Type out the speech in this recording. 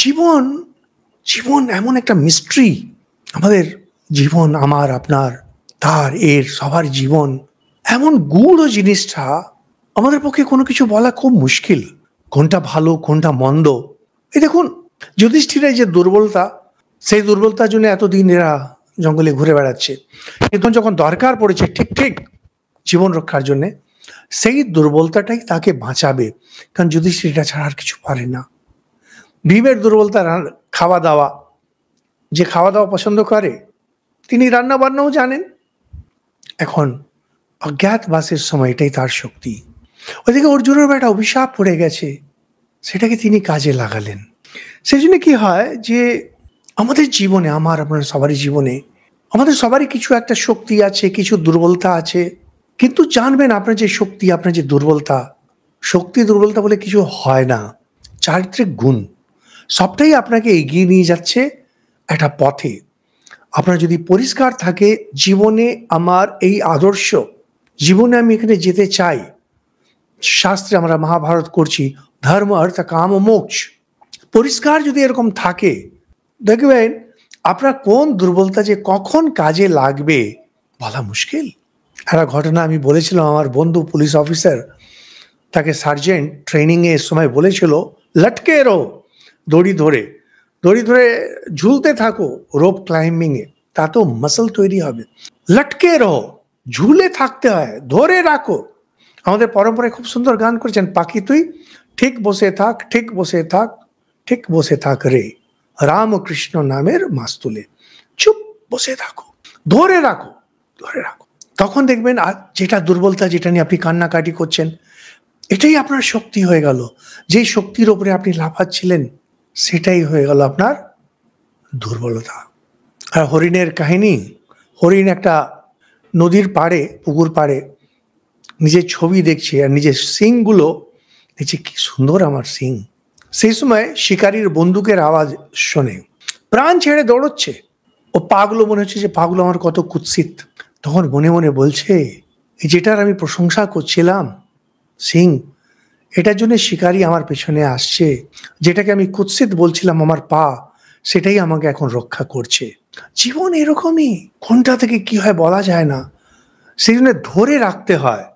জীবন জীবন এমন একটা মিস্ট্রি আমাদের জীবন আমার আপনার তার এর সবার জীবন এমন গুড় জিনিসটা আমাদের পক্ষে কোনো কিছু বলা খুব মুশকিল কোনটা ভালো কোনটা মন্দ এই দেখুন যুধিষ্ঠিরের যে দুর্বলতা সেই দুর্বলতার জন্য এতদিন এরা জঙ্গলে ঘুরে বেড়াচ্ছে কিন্তু যখন দরকার পড়েছে ঠিক ঠিক জীবন রক্ষার জন্যে সেই দুর্বলতাটাই তাকে বাঁচাবে কারণ যুধিষ্ঠিরটা ছাড়া আর কিছু পারে না ভীমের দুর্বলতা খাওয়া দাওয়া যে খাওয়া দাওয়া পছন্দ করে তিনি রান্না বান্নাও জানেন এখন অজ্ঞাতবাসের সময় এটাই তার শক্তি ওদিকে অর্জুনের একটা অভিশাপ পড়ে গেছে সেটাকে তিনি কাজে লাগালেন সেই জন্য কী হয় যে আমাদের জীবনে আমার আপনার সবারই জীবনে আমাদের সবারই কিছু একটা শক্তি আছে কিছু দুর্বলতা আছে কিন্তু জানবেন আপনার যে শক্তি আপনার যে দুর্বলতা শক্তি দুর্বলতা বলে কিছু হয় না চারিত্রিক গুণ সবটাই আপনাকে এগিয়ে নিয়ে যাচ্ছে একটা পথে আপনার যদি পরিষ্কার থাকে জীবনে আমার এই আদর্শ জীবনে আমি এখানে যেতে চাই শাস্ত্রে আমরা মহাভারত করছি ধর্ম অর্থ কাম ও মোক্ষ পরিষ্কার যদি এরকম থাকে দেখবেন আপনার কোন দুর্বলতা যে কখন কাজে লাগবে বলা মুশকিল একটা ঘটনা আমি বলেছিলাম আমার বন্ধু পুলিশ অফিসার তাকে সার্জেন্ট ট্রেনিংয়ে সময় বলেছিল লটকে রো দড়ি ধরে দড়ি ধরে ঝুলতে থাকো রোপ ক্লাইম্বিংয়ে তো মাসল তৈরি হবে লটকে রো ঝুলে থাকতে হয় ধরে রাখো আমাদের পরম্পরায় খুব সুন্দর গান করেছেন পাখি তুই ঠিক বসে থাক ঠিক বসে থাক ঠিক বসে থাক রে রামকৃষ্ণ নামের মাস তুলে চুপ বসে থাকো ধরে রাখো ধরে রাখো তখন দেখবেন আর যেটা দুর্বলতা যেটা নিয়ে আপনি কান্নাকাটি করছেন এটাই আপনার শক্তি হয়ে গেল যে শক্তির ওপরে আপনি লাফাচ্ছিলেন সেটাই হয়ে গেল আপনার দুর্বলতা আর হরিণের কাহিনী হরিণ একটা নদীর পাড়ে পুকুর পাড়ে নিজের ছবি দেখছে আর নিজের সিংগুলো দেখছে কি সুন্দর আমার সিং সেই সময় শিকারীর বন্দুকের আওয়াজ শোনে প্রাণ ছেড়ে দৌড়চ্ছে ও পাগলো মনে হচ্ছে যে পাগলো আমার কত কুৎসিত তখন মনে মনে বলছে যেটার আমি প্রশংসা করছিলাম সিং এটার জন্য শিকারি আমার পেছনে আসছে যেটাকে আমি কুৎসিত বলছিলাম আমার পা সেটাই আমাকে এখন রক্ষা করছে জীবন এরকমই কোনটা থেকে কি হয় বলা যায় না সেই জন্য ধরে রাখতে হয়